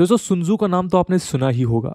दोस्तों सुनजू का नाम तो आपने सुना ही होगा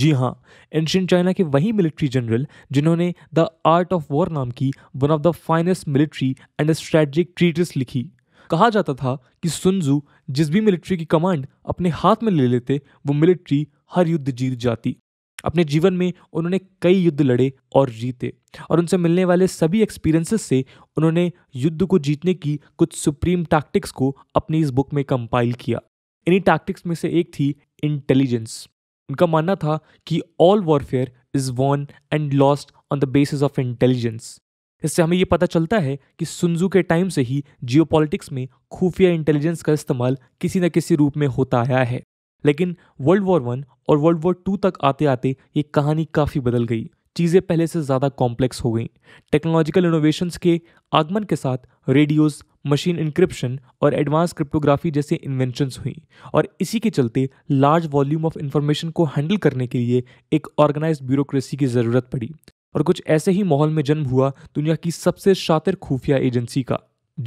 जी हाँ एंशियंट चाइना के वही मिलिट्री जनरल जिन्होंने द आर्ट ऑफ वॉर नाम की one of the finest military and strategic treatise लिखी कहा जाता था कि सुनजू जिस भी मिलिट्री की कमांड अपने हाथ में ले लेते वो मिलिट्री हर युद्ध जीत जाती अपने जीवन में उन्होंने कई युद्ध लड़े और जीते और उनसे मिलने वाले सभी एक्सपीरियंसेस से उन्होंने युद्ध को जीतने की कुछ सुप्रीम टैक्टिक्स को अपनी इस बुक में कंपाइल किया इन्हीं टैक्टिक्स में से एक थी इंटेलिजेंस उनका मानना था कि all warfare is won and lost on the basis of intelligence इससे हमें यह पता चलता है कि सुनजू के टाइम से ही जियो में खुफिया इंटेलिजेंस का इस्तेमाल किसी न किसी रूप में होता आया है लेकिन वर्ल्ड वॉर वन और वर्ल्ड वॉर टू तक आते आते ये कहानी काफ़ी बदल गई चीज़ें पहले से ज़्यादा कॉम्प्लेक्स हो गई टेक्नोलॉजिकल इनोवेशंस के आगमन के साथ रेडियोज़ मशीन इंक्रिप्शन और एडवांस क्रिप्टोग्राफी जैसे इन्वेंशंस हुई और इसी के चलते लार्ज वॉल्यूम ऑफ इन्फॉर्मेशन को हैंडल करने के लिए एक ऑर्गेनाइज ब्यूरोक्रेसी की ज़रूरत पड़ी और कुछ ऐसे ही माहौल में जन्म हुआ दुनिया की सबसे शातिर खुफिया एजेंसी का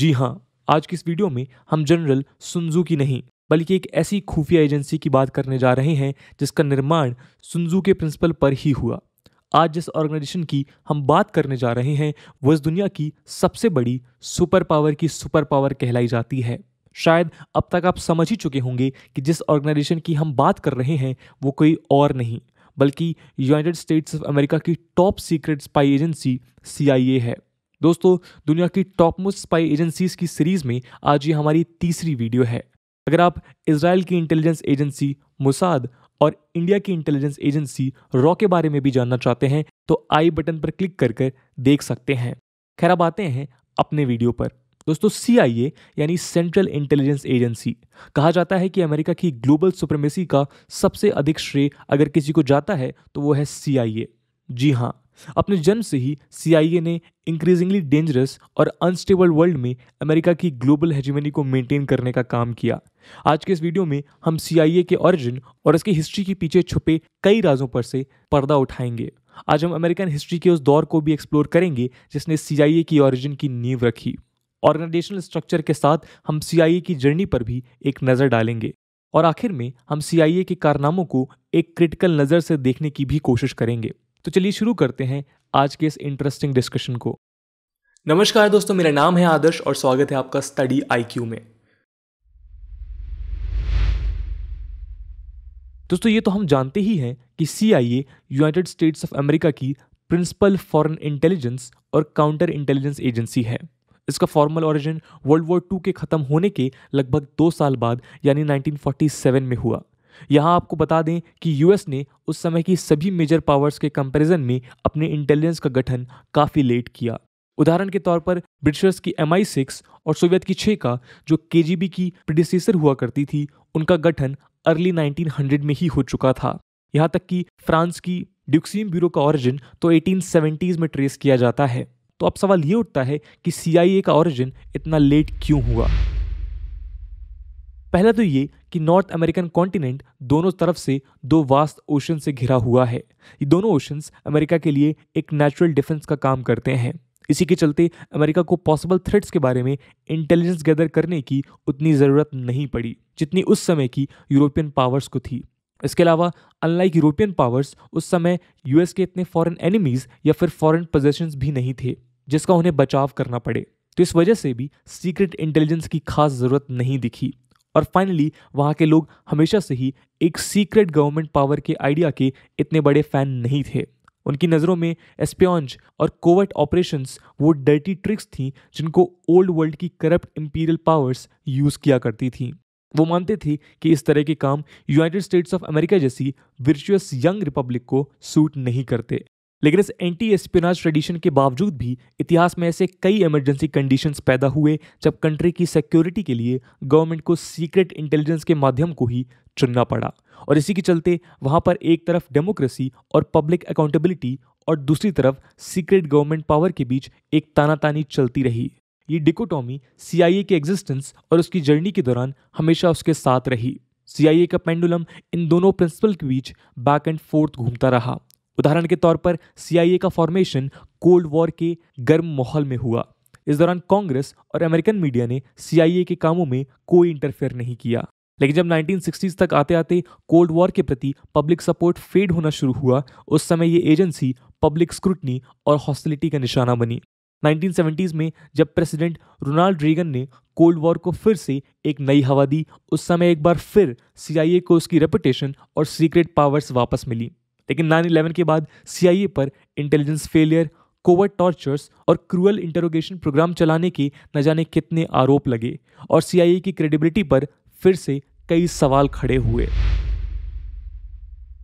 जी हाँ आज की इस वीडियो में हम जनरल सुनजू की नहीं बल्कि एक ऐसी खुफिया एजेंसी की बात करने जा रहे हैं जिसका निर्माण सुनजू के प्रिंसिपल पर ही हुआ आज जिस ऑर्गेनाइजेशन की हम बात करने जा रहे हैं वो इस दुनिया की सबसे बड़ी सुपर पावर की सुपर पावर कहलाई जाती है शायद अब तक आप समझ ही चुके होंगे कि जिस ऑर्गेनाइजेशन की हम बात कर रहे हैं वो कोई और नहीं बल्कि यूनाइटेड स्टेट्स ऑफ अमेरिका की top secret spy agency C है दोस्तों दुनिया की टॉप मोस्ट स्पाई एजेंसीज की सीरीज में आज ये हमारी तीसरी वीडियो है अगर आप इसराइल की इंटेलिजेंस एजेंसी मुसाद और इंडिया की इंटेलिजेंस एजेंसी रॉ के बारे में भी जानना चाहते हैं तो आई बटन पर क्लिक कर कर देख सकते हैं खैर अब आते हैं अपने वीडियो पर दोस्तों सी यानी सेंट्रल इंटेलिजेंस एजेंसी कहा जाता है कि अमेरिका की ग्लोबल सुप्रेमेसी का सबसे अधिक श्रेय अगर किसी को जाता है तो वो है सी जी हाँ अपने जन्म से ही सीआईए ने इंक्रीजिंगली डेंजरस और अनस्टेबल वर्ल्ड में अमेरिका की ग्लोबल हेजमनी को मेंटेन करने का काम किया आज के इस वीडियो में हम सीआईए के ओरिजिन और इसकी हिस्ट्री के पीछे छुपे कई राजों पर से पर्दा उठाएंगे आज हम अमेरिकन हिस्ट्री के उस दौर को भी एक्सप्लोर करेंगे जिसने सीआईए की ओरिजिन की नींव रखी ऑर्गेनाइजेशनल स्ट्रक्चर के साथ हम सीआईए की जर्नी पर भी एक नज़र डालेंगे और आखिर में हम सीआईए के कारनामों को एक क्रिटिकल नज़र से देखने की भी कोशिश करेंगे तो चलिए शुरू करते हैं आज के इस इंटरेस्टिंग डिस्कशन को नमस्कार दोस्तों मेरा नाम है आदर्श और स्वागत है आपका स्टडी आईक्यू में दोस्तों ये तो हम जानते ही हैं कि C United States of America की प्रिंसिपल फॉरेन इंटेलिजेंस और काउंटर इंटेलिजेंस एजेंसी है इसका formal origin world war two के ख़त्म होने के लगभग दो साल बाद यानी 1947 में हुआ यहाँ आपको बता दें कि यूएस ने उस समय की सभी मेजर पावर्स के कंपैरिजन में अपने इंटेलिजेंस का गठन काफ़ी लेट किया उदाहरण के तौर पर ब्रिटिशर्स की एम आई सिक्स और सोवियत की छः का जो के जी बी की प्रिडिसेसर हुआ करती थी उनका गठन अर्ली 1900 में ही हो चुका था यहाँ तक कि फ्रांस की ड्यूक्सीम ब्यूरो का ओरिजिन तो एटीन में ट्रेस किया जाता है तो अब सवाल ये उठता है कि सी का ओरिजिन इतना लेट क्यों हुआ पहला तो ये कि नॉर्थ अमेरिकन कॉन्टिनेंट दोनों तरफ से दो वास्त ओशन से घिरा हुआ है ये दोनों ओशंस अमेरिका के लिए एक नेचुरल डिफेंस का काम करते हैं इसी के चलते अमेरिका को पॉसिबल थ्रेट्स के बारे में इंटेलिजेंस गैदर करने की उतनी ज़रूरत नहीं पड़ी जितनी उस समय की यूरोपियन पावर्स को थी इसके अलावा अनलाइक यूरोपियन पावर्स उस समय यूएस के इतने फॉरेन एनिमीज़ या फिर फॉरेन पोजेशंस भी नहीं थे जिसका उन्हें बचाव करना पड़े तो इस वजह से भी सीक्रेट इंटेलिजेंस की खास ज़रूरत नहीं दिखी और फाइनली वहाँ के लोग हमेशा से ही एक सीक्रेट गवर्नमेंट पावर के आइडिया के इतने बड़े फैन नहीं थे उनकी नज़रों में एस्पियॉन्ज और कोवर्ट ऑपरेशंस वो डर्टी ट्रिक्स थी जिनको ओल्ड वर्ल्ड की करप्ट इम्पीरियल पावर्स यूज़ किया करती थी वो मानते थे कि इस तरह के काम यूनाइटेड स्टेट्स ऑफ अमेरिका जैसी वर्चुअस यंग रिपब्लिक को सूट नहीं करते लेकिन इस एंटी एस्पिनाज ट्रेडिशन के बावजूद भी इतिहास में ऐसे कई इमरजेंसी कंडीशंस पैदा हुए जब कंट्री की सिक्योरिटी के लिए गवर्नमेंट को सीक्रेट इंटेलिजेंस के माध्यम को ही चुनना पड़ा और इसी के चलते वहाँ पर एक तरफ डेमोक्रेसी और पब्लिक अकाउंटेबिलिटी और दूसरी तरफ सीक्रेट गवर्नमेंट पावर के बीच एक तानातानी चलती रही ये डिकोटॉमी सीआईए के एग्जिस्टेंस और उसकी जर्नी के दौरान हमेशा उसके साथ रही सीआईए का पेंडुलम इन दोनों प्रिंसिपल के बीच बैक एंड फोर्थ घूमता रहा उदाहरण के तौर पर सीआईए का फॉर्मेशन कोल्ड वॉर के गर्म माहौल में हुआ इस दौरान कांग्रेस और अमेरिकन मीडिया ने सीआईए के कामों में कोई इंटरफेयर नहीं किया लेकिन जब 1960s तक आते आते कोल्ड वॉर के प्रति पब्लिक सपोर्ट फेड होना शुरू हुआ उस समय ये एजेंसी पब्लिक स्क्रूटनी और हॉस्टिलिटी का निशाना बनी 1970s में जब प्रेसिडेंट रोनाल्ड रेगन ने कोल्ड वॉर को फिर से एक नई हवा दी उस समय एक बार फिर सीआईए को उसकी रेपुटेशन और सीक्रेट पावर्स वापस मिली लेकिन नाइन इलेवन के बाद सीआईए पर इंटेलिजेंस फेलियर कोवर्ट टॉर्चर्स और क्रूअल इंटरोगेशन प्रोग्राम चलाने के न जाने कितने आरोप लगे और सीआईए की क्रेडिबिलिटी पर फिर से कई सवाल खड़े हुए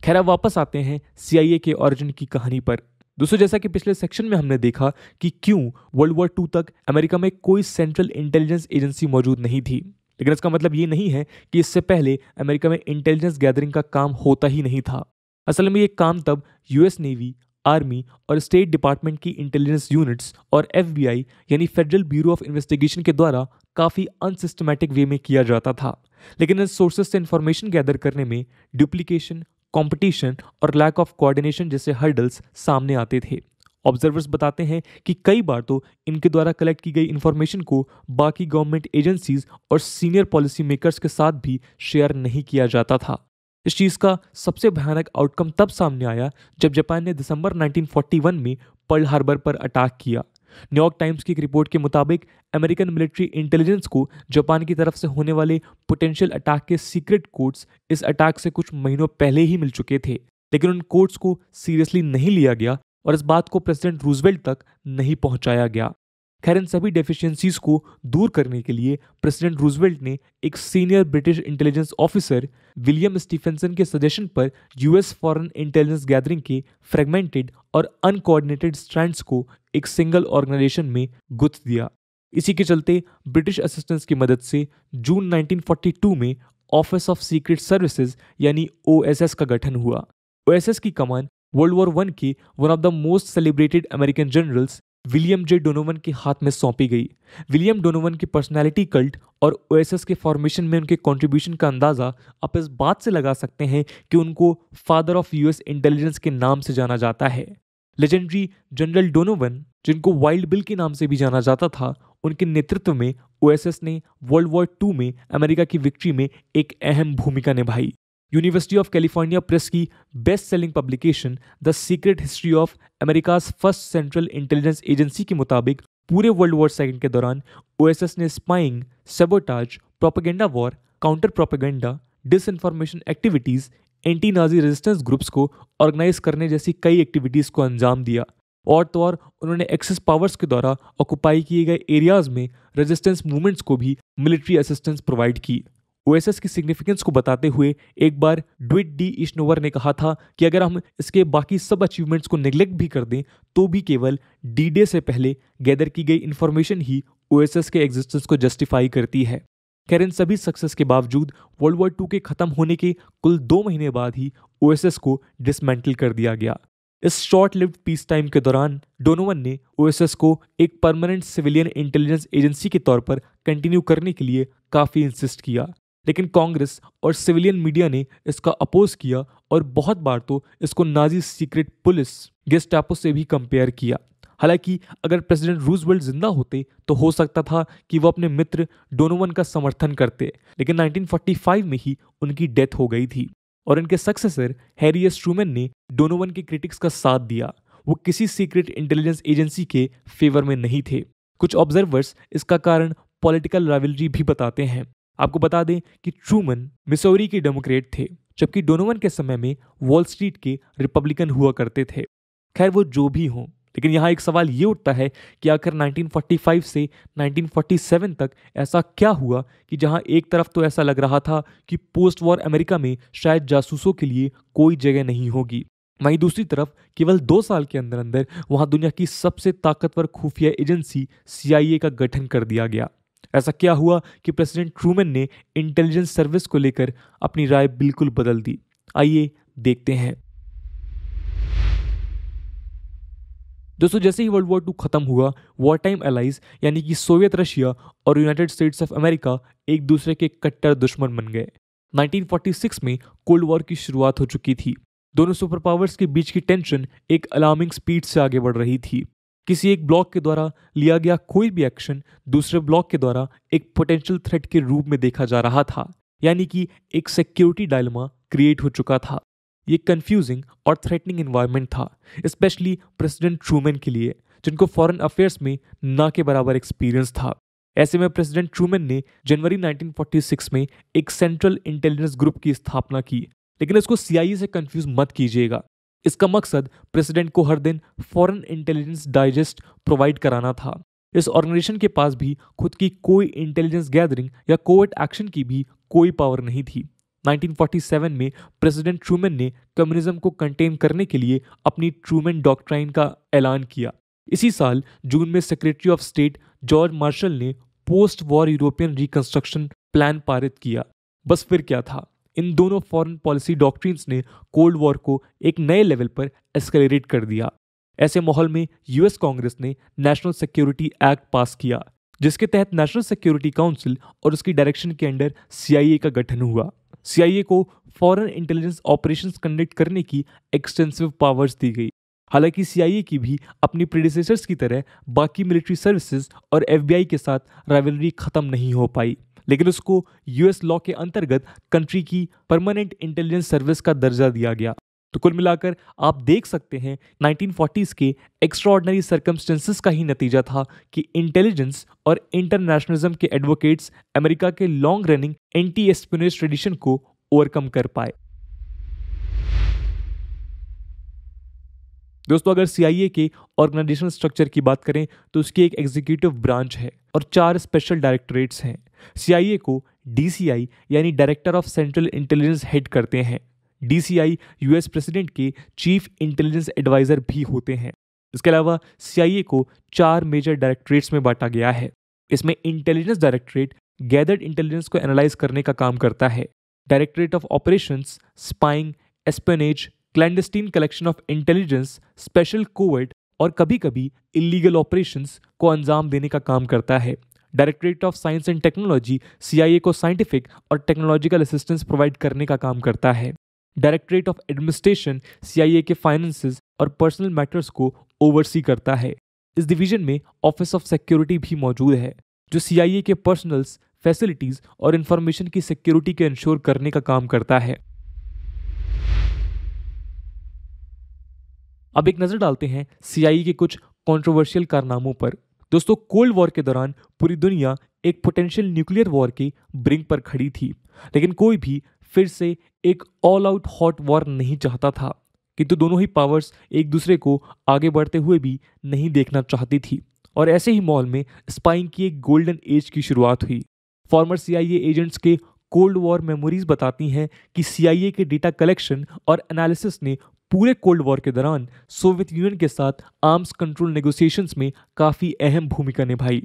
खैर अब वापस आते हैं सीआईए के ऑरिजिन की कहानी पर दोस्तों जैसा कि पिछले सेक्शन में हमने देखा कि क्यों वर्ल्ड वॉर टू तक अमेरिका में कोई सेंट्रल इंटेलिजेंस एजेंसी मौजूद नहीं थी लेकिन इसका मतलब ये नहीं है कि इससे पहले अमेरिका में इंटेलिजेंस गैदरिंग का काम होता ही नहीं था असल में ये काम तब यूएस नेवी आर्मी और स्टेट डिपार्टमेंट की इंटेलिजेंस यूनिट्स और एफबीआई यानी फेडरल ब्यूरो ऑफ इन्वेस्टिगेशन के द्वारा काफ़ी अनसिस्टमैटिक वे में किया जाता था लेकिन इन सोर्सेज से इन्फॉर्मेशन गैदर करने में डुप्लीकेशन कंपटीशन और लैक ऑफ कोऑर्डिनेशन जैसे हर्डल्स सामने आते थे ऑब्जर्वर्स बताते हैं कि कई बार तो इनके द्वारा कलेक्ट की गई इन्फॉर्मेशन को बाकी गवर्नमेंट एजेंसीज और सीनियर पॉलिसी मेकर्स के साथ भी शेयर नहीं किया जाता था इस चीज़ का सबसे भयानक आउटकम तब सामने आया जब जापान ने दिसंबर 1941 में पर्ल हार्बर पर अटैक किया न्यूयॉर्क टाइम्स की एक रिपोर्ट के मुताबिक अमेरिकन मिलिट्री इंटेलिजेंस को जापान की तरफ से होने वाले पोटेंशियल अटैक के सीक्रेट कोड्स इस अटैक से कुछ महीनों पहले ही मिल चुके थे लेकिन उन कोड्स को सीरियसली नहीं लिया गया और इस बात को प्रेसिडेंट रूजवेल्ट तक नहीं पहुंचाया गया खैर इन सभी डेफिशिएंसीज को दूर करने के लिए प्रेसिडेंट रूजवेल्ट ने एक senior British intelligence officer William Stephenson के सजेशन पर यूएस फॉरेन इंटेलिजेंस गैदरिंग के फ्रेगमेंटेड और अनकोऑर्डिनेटेड स्ट्रैंड्स को एक सिंगल ऑर्गेनाइजेशन में गुथ दिया इसी के चलते ब्रिटिश असिस्टेंस की मदद से जून 1942 में ऑफिस ऑफ सीक्रेट सर्विसेज यानी ओ का गठन हुआ ओ की कमान वर्ल्ड वॉर वन के one of the most celebrated American generals William J Donovan के हाथ में सौंपी गई विलियम डोनोवन की पर्सनालिटी कल्ट और ओएसएस के फॉर्मेशन में उनके कंट्रीब्यूशन का अंदाज़ा आप इस बात से लगा सकते हैं कि उनको फादर ऑफ यूएस इंटेलिजेंस के नाम से जाना जाता है लेजेंडरी जनरल डोनोवन जिनको वाइल्ड बिल के नाम से भी जाना जाता था उनके नेतृत्व में ओएसएस ने वर्ल्ड वॉर टू में अमेरिका की विक्ट्री में एक अहम भूमिका निभाई यूनिवर्सिटी ऑफ कैलिफोर्निया प्रेस की best selling publication the secret history of America's first central intelligence agency के मुताबिक पूरे वर्ल्ड वॉर सेकेंड के दौरान ओ ने spying sabotage propaganda war counter propaganda disinformation activities anti Nazi resistance groups को organise करने जैसी कई एक्टिविटीज़ को अंजाम दिया और तो और उन्होंने एक्सेस पावर्स के द्वारा ऑक्युपाई किए गए एरियाज में रेजिस्टेंस मूवमेंट्स को भी मिलिट्री असिस्टेंस प्रोवाइड की ओएसएस की सिग्निफिकेंस को बताते हुए एक बार ड्विट डी इश्नोवर ने कहा था कि अगर हम इसके बाकी सब अचीवमेंट्स को निग्लेक्ट भी कर दें तो भी केवल डी डे से पहले गैदर की गई इन्फॉर्मेशन ही ओएसएस के एग्जिस्टेंस को जस्टिफाई करती है खैर इन सभी सक्सेस के बावजूद वर्ल्ड वॉर टू के खत्म होने के कुल दो महीने बाद ही ओएसएस को डिसमेंटल कर दिया गया इस शॉर्ट लिव्ड पीस टाइम के दौरान डोनोवन ने ओएसएस को एक परमानेंट सिविलियन इंटेलिजेंस एजेंसी के तौर पर कंटिन्यू करने के लिए काफ़ी इंसिस्ट किया लेकिन कांग्रेस और सिविलियन मीडिया ने इसका अपोज किया और बहुत बार तो इसको नाजी सीक्रेट पुलिस गेस्टापो से भी कंपेयर किया हालांकि अगर प्रेसिडेंट रूजवेल्ट जिंदा होते तो हो सकता था कि वो अपने मित्र डोनोवन का समर्थन करते लेकिन 1945 में ही उनकी डेथ हो गई थी और इनके सक्सेसर हैरी एस ट्रूमैन ने डोनोवन के क्रिटिक्स का साथ दिया वो किसी सीक्रेट इंटेलिजेंस एजेंसी के फेवर में नहीं थे कुछ ऑब्जर्वर्स इसका कारण पॉलिटिकल राइवलरी भी बताते हैं आपको बता दें कि ट्रूमन मिसौरी के डेमोक्रेट थे जबकि डोनोवन के समय में वॉल स्ट्रीट के रिपब्लिकन हुआ करते थे खैर वो जो भी हों लेकिन यहाँ एक सवाल ये उठता है कि आखिर 1945 से 1947 तक ऐसा क्या हुआ कि जहाँ एक तरफ तो ऐसा लग रहा था कि पोस्ट वॉर अमेरिका में शायद जासूसों के लिए कोई जगह नहीं होगी वहीं दूसरी तरफ केवल दो साल के अंदर अंदर वहाँ दुनिया की सबसे ताकतवर खुफिया एजेंसी सी का गठन कर दिया गया ऐसा क्या हुआ कि प्रेसिडेंट ट्रूमैन ने इंटेलिजेंस सर्विस को लेकर अपनी राय बिल्कुल बदल दी आइए देखते हैं दोस्तों जैसे ही वर्ल्ड वॉर टू खत्म हुआ वॉर टाइम एलाइज यानी कि सोवियत रशिया और यूनाइटेड स्टेट्स ऑफ अमेरिका एक दूसरे के कट्टर दुश्मन बन गए 1946 में कोल्ड वॉर की शुरुआत हो चुकी थी दोनों सुपर पावर्स के बीच की टेंशन एक अलार्मिंग स्पीड से आगे बढ़ रही थी किसी एक ब्लॉक के द्वारा लिया गया कोई भी एक्शन दूसरे ब्लॉक के द्वारा एक पोटेंशियल थ्रेट के रूप में देखा जा रहा था यानी कि एक सिक्योरिटी डायलमा क्रिएट हो चुका था ये कंफ्यूजिंग और थ्रेटनिंग इन्वायरमेंट था स्पेशली प्रेसिडेंट ट्रूमैन के लिए जिनको फॉरेन अफेयर्स में ना के बराबर एक्सपीरियंस था ऐसे में प्रेसिडेंट ट्रूमैन ने जनवरी 1946 में एक सेंट्रल इंटेलिजेंस ग्रुप की स्थापना की लेकिन इसको सीआईए से कंफ्यूज मत कीजिएगा इसका मकसद प्रेसिडेंट को हर दिन फॉरेन इंटेलिजेंस डाइजेस्ट प्रोवाइड कराना था इस ऑर्गेनाइजेशन के पास भी खुद की कोई इंटेलिजेंस गैदरिंग या कोविड एक्शन की भी कोई पावर नहीं थी 1947 में प्रेसिडेंट ट्रूमैन ने कम्युनिज्म को कंटेन करने के लिए अपनी ट्रूमैन डॉक्ट्राइन का ऐलान किया इसी साल जून में secretary of state George Marshall ने post war European reconstruction plan पारित किया बस फिर क्या था इन दोनों फॉरेन पॉलिसी डॉक्ट्रीन्स ने कोल्ड वॉर को एक नए लेवल पर एस्केलेट कर दिया ऐसे माहौल में यूएस कांग्रेस ने नेशनल सिक्योरिटी एक्ट पास किया जिसके तहत नेशनल सिक्योरिटी काउंसिल और उसकी डायरेक्शन के अंडर सीआईए का गठन हुआ सीआईए को फॉरेन इंटेलिजेंस ऑपरेशन कंडक्ट करने की एक्सटेंसिव पावर्स दी गई हालांकि सीआईए की भी अपनी प्रीडिसेसर्स की तरह बाकी मिलिट्री सर्विसेज और एफबीआई के साथ राइवलरी खत्म नहीं हो पाई लेकिन उसको यूएस लॉ के अंतर्गत कंट्री की परमानेंट इंटेलिजेंस सर्विस का दर्जा दिया गया तो कुल मिलाकर आप देख सकते हैं 1940s के एक्स्ट्रॉर्डनरी सर्कमस्टेंसेस का ही नतीजा था कि इंटेलिजेंस और इंटरनेशनलिज्म के एडवोकेट्स अमेरिका के long running anti espionage tradition को ओवरकम कर पाए दोस्तों अगर ए के ऑर्गेनाइजेशन स्ट्रक्चर की बात करें तो उसकी एक एग्जीक्यूटिव ब्रांच है और चार स्पेशल डायरेक्टोरेट्स हैं ए को आई यानी director of central intelligence head करते हैं डीसीआई यूएस प्रेसिडेंट के चीफ इंटेलिजेंस एडवाइज़र भी होते हैं इसके अलावा सीआईए को चार मेजर डायरेक्टोरेट्स में बांटा गया है इसमें इंटेलिजेंस डायरेक्टोरेट गैदर्ड इंटेलिजेंस को एनालाइज करने का काम करता है directorate of operations spying espionage clandestine collection of intelligence special covert और कभी कभी इलीगल ऑपरेशंस को अंजाम देने का काम करता है directorate of science and technology C को साइंटिफिक और टेक्नोलॉजिकल असिस्टेंस प्रोवाइड करने का काम करता है डायरेक्टरेट ऑफ एडमिनिस्ट्रेशन सी के फाइनेंस और पर्सनल मैटर्स को ओवरसी करता है इस डिवीजन में ऑफिस ऑफ सिक्योरिटी भी मौजूद है जो सी के पर्सनल्स फैसिलिटीज़ और इंफॉर्मेशन की सिक्योरिटी के इंश्योर करने का काम करता है अब एक नज़र डालते हैं सीआई e के कुछ कंट्रोवर्शियल कारनामों पर दोस्तों कोल्ड वॉर के दौरान पूरी दुनिया एक पोटेंशियल न्यूक्लियर वॉर की ब्रिंक पर खड़ी थी लेकिन कोई भी फिर से एक ऑल आउट हॉट वॉर नहीं चाहता था किंतु दोनों ही पावर्स एक दूसरे को आगे बढ़ते हुए भी नहीं देखना चाहती थी और ऐसे ही मॉल में स्पाइंग की एक गोल्डन एज की शुरुआत हुई फॉर्मर सीआईए एजेंट्स के कोल्ड वॉर मेमोरीज बताती हैं कि सीआईए e के डेटा कलेक्शन और एनालिसिस ने पूरे कोल्ड वॉर के दौरान सोवियत यूनियन के साथ आर्म्स कंट्रोल नेगोशिएशंस में काफ़ी अहम भूमिका निभाई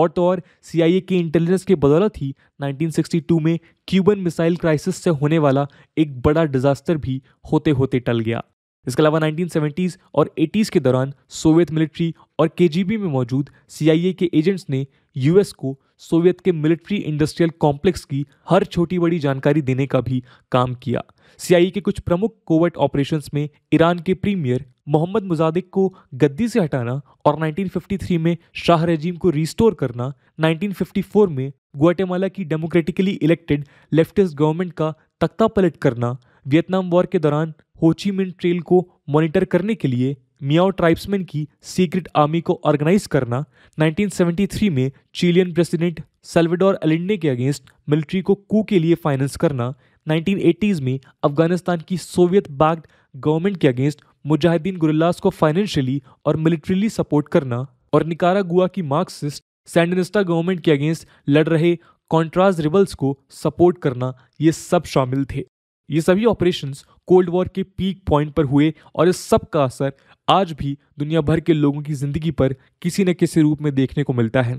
और तो और सीआईए के इंटेलिजेंस के बदौलत ही 1962 में क्यूबन मिसाइल क्राइसिस से होने वाला एक बड़ा डिजास्टर भी होते होते टल गया इसके अलावा 1970s और 80s के दौरान सोवियत मिलिट्री और केजीबी में मौजूद सीआईए के एजेंट्स ने यूएस को सोवियत के मिलिट्री इंडस्ट्रियल कॉम्प्लेक्स की हर छोटी बड़ी जानकारी देने का भी काम किया सीआईए के कुछ प्रमुख कोवर्ट ऑपरेशंस में ईरान के प्रीमियर मोहम्मद मुजादिक को गद्दी से हटाना और 1953 में शाह रजीम को रिस्टोर करना 1954 में ग्वाटेमाला की डेमोक्रेटिकली इलेक्टेड लेफ्टिस्ट गवर्नमेंट का तख्ता पलट करना वियतनाम वॉर के दौरान होची मिन ट्रेल को मॉनिटर करने के लिए मियाओ ट्राइब्समैन की सीक्रेट आर्मी को ऑर्गेनाइज करना 1973 में चिलियन प्रेसिडेंट सेल्वेडोर एलिंडे के अगेंस्ट मिलिट्री को कू के लिए फाइनेंस करना 1980s में अफगानिस्तान की सोवियत बैक्ड गवर्नमेंट के अगेंस्ट मुजाहिदीन गुरिल्लास को फाइनेंशियली और मिलिट्रीली सपोर्ट करना और निकारा गुआ की मार्क्सिस्ट सैंडनिस्टा गवर्नमेंट के अगेंस्ट लड़ रहे कॉन्ट्राज रिबल्स को सपोर्ट करना ये सब शामिल थे ये सभी ऑपरेशंस कोल्ड वॉर के पीक पॉइंट पर हुए और इस सब का असर आज भी दुनिया भर के लोगों की जिंदगी पर किसी न किसी रूप में देखने को मिलता है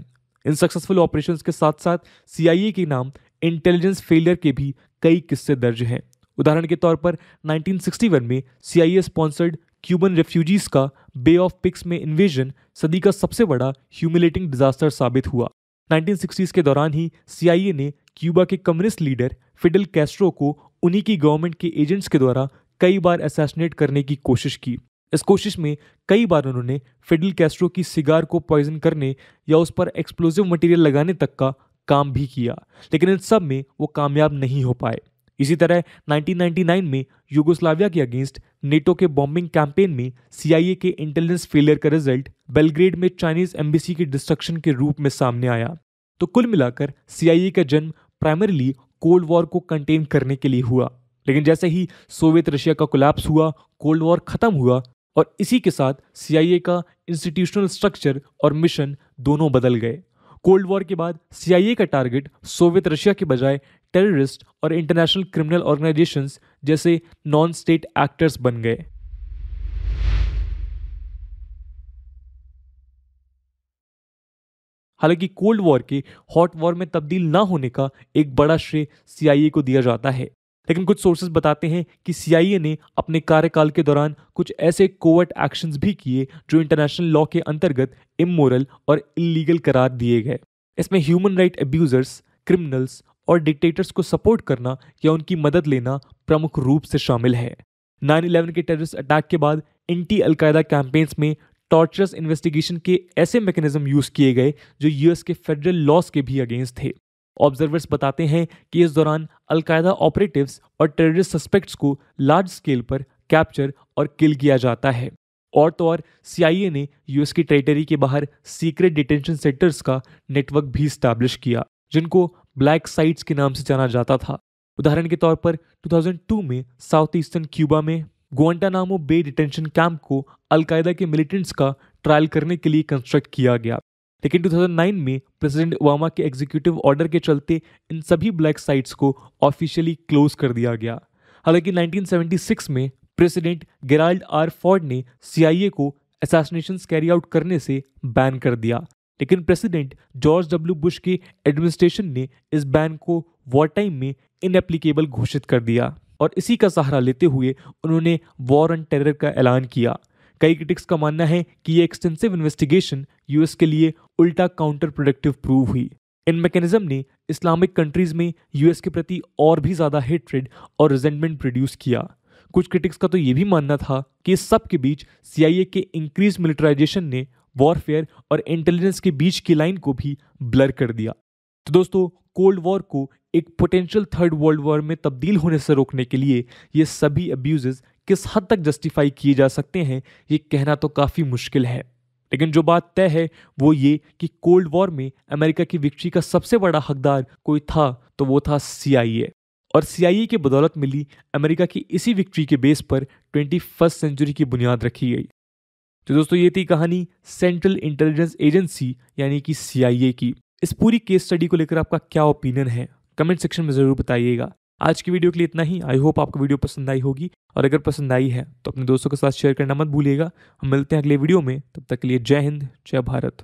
इन सक्सेसफुल ऑपरेशंस के साथ साथ सीआईए के नाम इंटेलिजेंस फेलियर के भी कई किस्से दर्ज हैं उदाहरण के तौर पर 1961 में सीआईए स्पॉन्सर्ड क्यूबन रेफ्यूजीज का बे ऑफ पिक्स में इन्वेजन सदी का सबसे बड़ा ह्यूमिलेटिंग डिजास्टर साबित हुआ 1960s के दौरान ही सीआईए ने क्यूबा के कम्युनिस्ट लीडर फिडल कैस्ट्रो को उन्हीं की गवर्नमेंट के एजेंट्स के द्वारा कई बार असैसिनेट करने की कोशिश की इस कोशिश में कई बार उन्होंने फिडल कैस्ट्रो की सिगार को पॉइजन करने या उस पर एक्सप्लोजिव मटेरियल लगाने तक का काम भी किया लेकिन इन सब में वो कामयाब नहीं हो पाए इसी तरह 1999 में यूगोस्लाविया के अगेंस्ट नेटो के बॉम्बिंग कैंपेन में सीआईए के इंटेलिजेंस फेलियर का रिजल्ट बेलग्रेड में चाइनीज एम्बेसी के डिस्ट्रक्शन के रूप में सामने आया तो कुल मिलाकर सीआईए का जन्म प्राइमरीली कोल्ड वॉर को कंटेन करने के लिए हुआ लेकिन जैसे ही सोवियत रशिया का कोलैप्स हुआ कोल्ड वॉर खत्म हुआ और इसी के साथ सी का इंस्टीट्यूशनल स्ट्रक्चर और मिशन दोनों बदल गए कोल्ड वॉर के बाद सी का टारगेट सोवियत रशिया के बजाय टेररिस्ट और इंटरनेशनल क्रिमिनल ऑर्गेनाइजेशंस जैसे नॉन स्टेट एक्टर्स बन गए हालांकि कोल्ड वॉर के हॉट वॉर में तब्दील ना होने का एक बड़ा श्रेय सीआईए को दिया जाता है लेकिन कुछ सोर्सेज बताते हैं कि सीआईए ने अपने कार्यकाल के दौरान कुछ ऐसे कोवर्ट एक्शंस भी किए जो इंटरनेशनल लॉ के अंतर्गत इमोरल और इलीगल करार दिए गए इसमें ह्यूमन राइट अब्यूजर्स क्रिमिनल्स और डिक्टेटर्स को सपोर्ट करना या उनकी मदद लेना प्रमुख रूप से शामिल है 9/11 के टेररिस्ट अटैक के बाद एंटी अलकायदा कैंपेन्स में टॉर्चरस इन्वेस्टिगेशन के ऐसे मैकेनिज्म यूज किए गए जो यूएस के फेडरल लॉस के भी अगेंस्ट थे ऑब्जर्वर्स बताते हैं कि इस दौरान अलकायदा ऑपरेटिव्स और टेररिस्ट सस्पेक्ट्स को लार्ज स्केल पर कैप्चर और किल किया जाता है और तो और सीआईए ने यूएस की टेरिटरी के बाहर सीक्रेट डिटेंशन सेंटर्स का नेटवर्क भी स्टैब्लिश किया जिनको ब्लैक साइट्स के नाम से जाना जाता था उदाहरण के तौर पर 2002 में साउथ ईस्टर्न क्यूबा में गुआंटानामो बे डिटेंशन कैंप को अलकायदा के मिलिटेंट्स का ट्रायल करने के लिए कंस्ट्रक्ट किया गया लेकिन 2009 में प्रेसिडेंट ओबामा के एग्जीक्यूटिव ऑर्डर के चलते इन सभी ब्लैक साइट्स को ऑफिशियली क्लोज कर दिया गया हालांकि 1976 में प्रेसिडेंट गेराल्ड आर फॉर्ड ने सीआईए को असैसिनेशन कैरी आउट करने से बैन कर दिया लेकिन प्रेसिडेंट जॉर्ज डब्ल्यू बुश के एडमिनिस्ट्रेशन ने इस बैन को वॉर टाइम में इनएप्लीकेबल घोषित कर दिया और इसी का सहारा लेते हुए उन्होंने वॉर ऑन टेरर का ऐलान किया कई क्रिटिक्स का मानना है कि ये एक्सटेंसिव इन्वेस्टिगेशन यूएस के लिए उल्टा काउंटर प्रोडक्टिव प्रूव हुई इन मैकेनिज्म ने इस्लामिक कंट्रीज में यूएस के प्रति और भी ज़्यादा हेट्रेड और रिजेंटमेंट प्रोड्यूस किया कुछ क्रिटिक्स का तो ये भी मानना था कि इस सब के बीच सीआईए के इंक्रीज मिलिटराइजेशन ने वॉरफेयर और इंटेलिजेंस के बीच की लाइन को भी ब्लर कर दिया तो दोस्तों कोल्ड वॉर को एक पोटेंशियल थर्ड वर्ल्ड वॉर में तब्दील होने से रोकने के लिए ये सभी अब्यूज़ किस हद तक जस्टिफाई किए जा सकते हैं ये कहना तो काफ़ी मुश्किल है लेकिन जो बात तय है वो ये कि कोल्ड वॉर में अमेरिका की विक्ट्री का सबसे बड़ा हकदार कोई था तो वो था सी और सीआईए की बदौलत मिली अमेरिका की इसी विक्ट्री के बेस पर ट्वेंटी फर्स्ट सेंचुरी की बुनियाद रखी गई तो दोस्तों ये थी कहानी सेंट्रल इंटेलिजेंस एजेंसी यानी कि सीआईए की इस पूरी केस स्टडी को लेकर आपका क्या ओपिनियन है कमेंट सेक्शन में ज़रूर बताइएगा आज की वीडियो के लिए इतना ही आई होप आपको वीडियो पसंद आई होगी और अगर पसंद आई है तो अपने दोस्तों के साथ शेयर करना मत भूलिएगा हम मिलते हैं अगले वीडियो में तब तक के लिए जय हिंद जय भारत